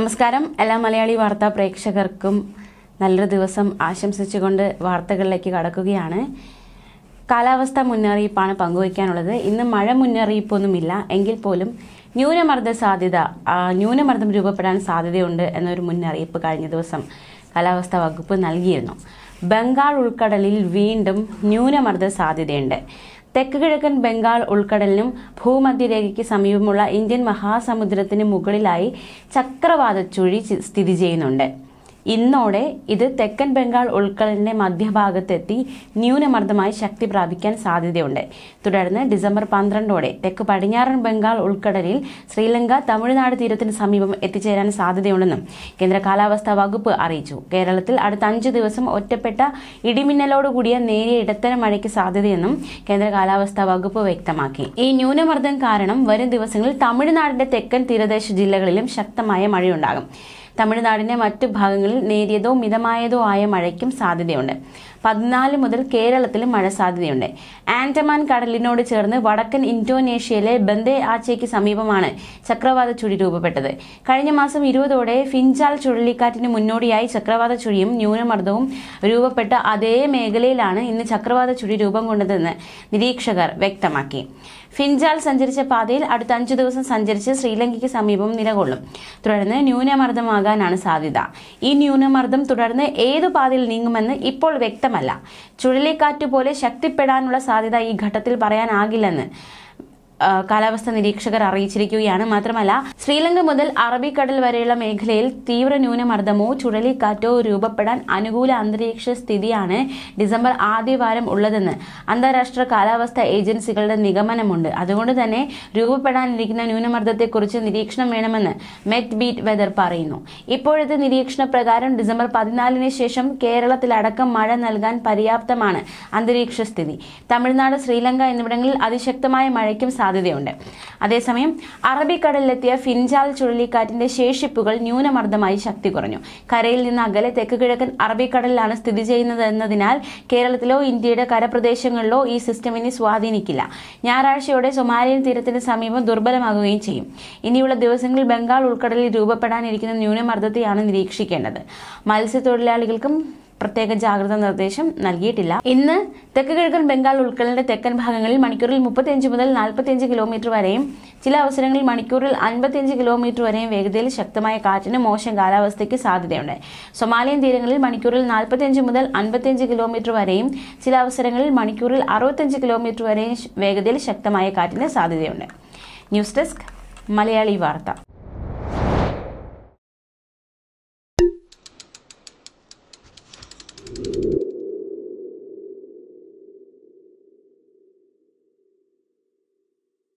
നമസ്കാരം എല്ലാ മലയാളി വാർത്താ പ്രേക്ഷകർക്കും നല്ലൊരു ദിവസം ആശംസിച്ചുകൊണ്ട് വാർത്തകളിലേക്ക് കടക്കുകയാണ് കാലാവസ്ഥ മുന്നറിയിപ്പാണ് പങ്കുവയ്ക്കാനുള്ളത് ഇന്ന് മഴ മുന്നറിയിപ്പൊന്നുമില്ല എങ്കിൽ പോലും ന്യൂനമർദ്ദ സാധ്യത ന്യൂനമർദ്ദം രൂപപ്പെടാൻ സാധ്യതയുണ്ട് എന്നൊരു മുന്നറിയിപ്പ് കഴിഞ്ഞ ദിവസം കാലാവസ്ഥാ വകുപ്പ് നൽകിയിരുന്നു ബംഗാൾ ഉൾക്കടലിൽ വീണ്ടും ന്യൂനമർദ്ദ സാധ്യതയുണ്ട് തെക്ക് കിഴക്കൻ ബംഗാൾ ഉൾക്കടലിനും ഭൂമധ്യരേഖയ്ക്ക് സമീപമുള്ള ഇന്ത്യൻ മഹാസമുദ്രത്തിന് മുകളിലായി ചക്രവാതച്ചുഴി സ്ഥിതി ചെയ്യുന്നുണ്ട് ഇന്നോടെ ഇത് തെക്കൻ ബംഗാൾ ഉൾക്കടലിന്റെ മധ്യഭാഗത്തെത്തി ന്യൂനമർദ്ദമായി ശക്തി പ്രാപിക്കാൻ സാധ്യതയുണ്ട് തുടർന്ന് ഡിസംബർ പന്ത്രണ്ടോടെ തെക്ക് പടിഞ്ഞാറൻ ബംഗാൾ ഉൾക്കടലിൽ ശ്രീലങ്ക തമിഴ്നാട് തീരത്തിന് സമീപം എത്തിച്ചേരാൻ സാധ്യതയുണ്ടെന്നും കേന്ദ്ര കാലാവസ്ഥാ വകുപ്പ് അറിയിച്ചു കേരളത്തിൽ അടുത്ത അഞ്ച് ദിവസം ഒറ്റപ്പെട്ട ഇടിമിന്നലോടുകൂടിയ നേരിയ ഇടത്തരം മഴയ്ക്ക് സാധ്യതയെന്നും കേന്ദ്ര കാലാവസ്ഥാ വകുപ്പ് വ്യക്തമാക്കി ഈ ന്യൂനമർദ്ദം കാരണം വരും ദിവസങ്ങളിൽ തമിഴ്നാടിന്റെ തെക്കൻ തീരദേശ ജില്ലകളിലും ശക്തമായ മഴയുണ്ടാകും തമിഴ്നാടിന്റെ മറ്റു ഭാഗങ്ങളിൽ നേരിയതോ മിതമായതോ ആയ മഴയ്ക്കും സാധ്യതയുണ്ട് പതിനാല് മുതൽ കേരളത്തിലും മഴ സാധ്യതയുണ്ട് ആൻഡമാൻ കടലിനോട് ചേർന്ന് വടക്കൻ ഇന്തോനേഷ്യയിലെ ബന്ദേ ആച്ചയ്ക്ക് സമീപമാണ് ചക്രവാത ചുഴി രൂപപ്പെട്ടത് കഴിഞ്ഞ മാസം ഇരുപതോടെ ഫിൻചാൽ ചുഴലിക്കാറ്റിന് മുന്നോടിയായി ചക്രവാത ചുഴിയും ന്യൂനമർദ്ദവും രൂപപ്പെട്ട അതേ മേഖലയിലാണ് ഇന്ന് ചക്രവാത ചുഴി രൂപം കൊണ്ടതെന്ന് നിരീക്ഷകർ വ്യക്തമാക്കി ഫിൻജാൽ സഞ്ചരിച്ച പാതയിൽ അടുത്ത അഞ്ചു ദിവസം സഞ്ചരിച്ച് ശ്രീലങ്കയ്ക്ക് സമീപം നിലകൊള്ളും തുടർന്ന് ന്യൂനമർദ്ദമാകാൻ ഉണ്ടാകാനാണ് സാധ്യത ഈ ന്യൂനമർദ്ദം തുടർന്ന് ഏതു പാതയിൽ നീങ്ങുമെന്ന് ഇപ്പോൾ വ്യക്തമല്ല ചുഴലിക്കാറ്റ് പോലെ ശക്തിപ്പെടാനുള്ള സാധ്യത ഈ ഘട്ടത്തിൽ പറയാനാകില്ലെന്ന് കാലാവസ്ഥ നിരീക്ഷകർ അറിയിച്ചിരിക്കുകയാണ് മാത്രമല്ല ശ്രീലങ്ക മുതൽ അറബിക്കടൽ വരെയുള്ള മേഖലയിൽ തീവ്ര ന്യൂനമർദ്ദമോ ചുഴലിക്കാറ്റോ രൂപപ്പെടാൻ അനുകൂല അന്തരീക്ഷ സ്ഥിതിയാണ് ഡിസംബർ ആദ്യവാരം ഉള്ളതെന്ന് അന്താരാഷ്ട്ര കാലാവസ്ഥ ഏജൻസികളുടെ നിഗമനമുണ്ട് അതുകൊണ്ട് തന്നെ രൂപപ്പെടാനിരിക്കുന്ന ന്യൂനമർദ്ദത്തെക്കുറിച്ച് നിരീക്ഷണം വേണമെന്ന് മെറ്റ് ബീറ്റ് വെതർ പറയുന്നു ഇപ്പോഴത്തെ നിരീക്ഷണ പ്രകാരം ഡിസംബർ പതിനാലിന് ശേഷം കേരളത്തിലടക്കം മഴ നൽകാൻ പര്യാപ്തമാണ് അന്തരീക്ഷ സ്ഥിതി തമിഴ്നാട് ശ്രീലങ്ക എന്നിവിടങ്ങളിൽ അതിശക്തമായ മഴയ്ക്കും സാധ്യത സാധ്യതയുണ്ട് അതേസമയം അറബിക്കടലിലെത്തിയ ഫിൻജാൽ ചുഴലിക്കാറ്റിന്റെ ശേഷിപ്പുകൾ ന്യൂനമർദ്ദമായി ശക്തി കുറഞ്ഞു കരയിൽ നിന്ന് അകലെ തെക്ക് കിഴക്കൻ അറബിക്കടലിലാണ് സ്ഥിതി ചെയ്യുന്നത് എന്നതിനാൽ കേരളത്തിലോ ഇന്ത്യയുടെ കരപ്രദേശങ്ങളിലോ ഈ സിസ്റ്റം ഇനി സ്വാധീനിക്കില്ല ഞായറാഴ്ചയോടെ സൊമാലിയൻ തീരത്തിന് സമീപം ദുർബലമാകുകയും ചെയ്യും ഇനിയുള്ള ദിവസങ്ങളിൽ ബംഗാൾ ഉൾക്കടലിൽ രൂപപ്പെടാനിരിക്കുന്ന ന്യൂനമർദ്ദത്തെയാണ് നിരീക്ഷിക്കേണ്ടത് മത്സ്യത്തൊഴിലാളികൾക്കും പ്രത്യേക ജാഗ്രതാ നിർദ്ദേശം നൽകിയിട്ടില്ല ഇന്ന് തെക്ക് കിഴക്കൻ ബംഗാൾ ഉൾക്കടലിന്റെ തെക്കൻ ഭാഗങ്ങളിൽ മണിക്കൂറിൽ മുപ്പത്തിയഞ്ച് മുതൽ നാൽപ്പത്തിയഞ്ച് കിലോമീറ്റർ വരെയും ചില അവസരങ്ങളിൽ മണിക്കൂറിൽ അൻപത്തിയഞ്ച് കിലോമീറ്റർ വരെയും വേഗതയിൽ ശക്തമായ കാറ്റിന് മോശം കാലാവസ്ഥയ്ക്ക് സാധ്യതയുണ്ട് സൊമാലിയൻ തീരങ്ങളിൽ മണിക്കൂറിൽ നാൽപ്പത്തിയഞ്ച് മുതൽ അൻപത്തിയഞ്ച് കിലോമീറ്റർ വരെയും ചില അവസരങ്ങളിൽ മണിക്കൂറിൽ അറുപത്തഞ്ച് കിലോമീറ്റർ വരെയും വേഗതയിൽ ശക്തമായ കാറ്റിന് സാധ്യതയുണ്ട് ന്യൂസ് ഡെസ്ക് മലയാളി വാർത്ത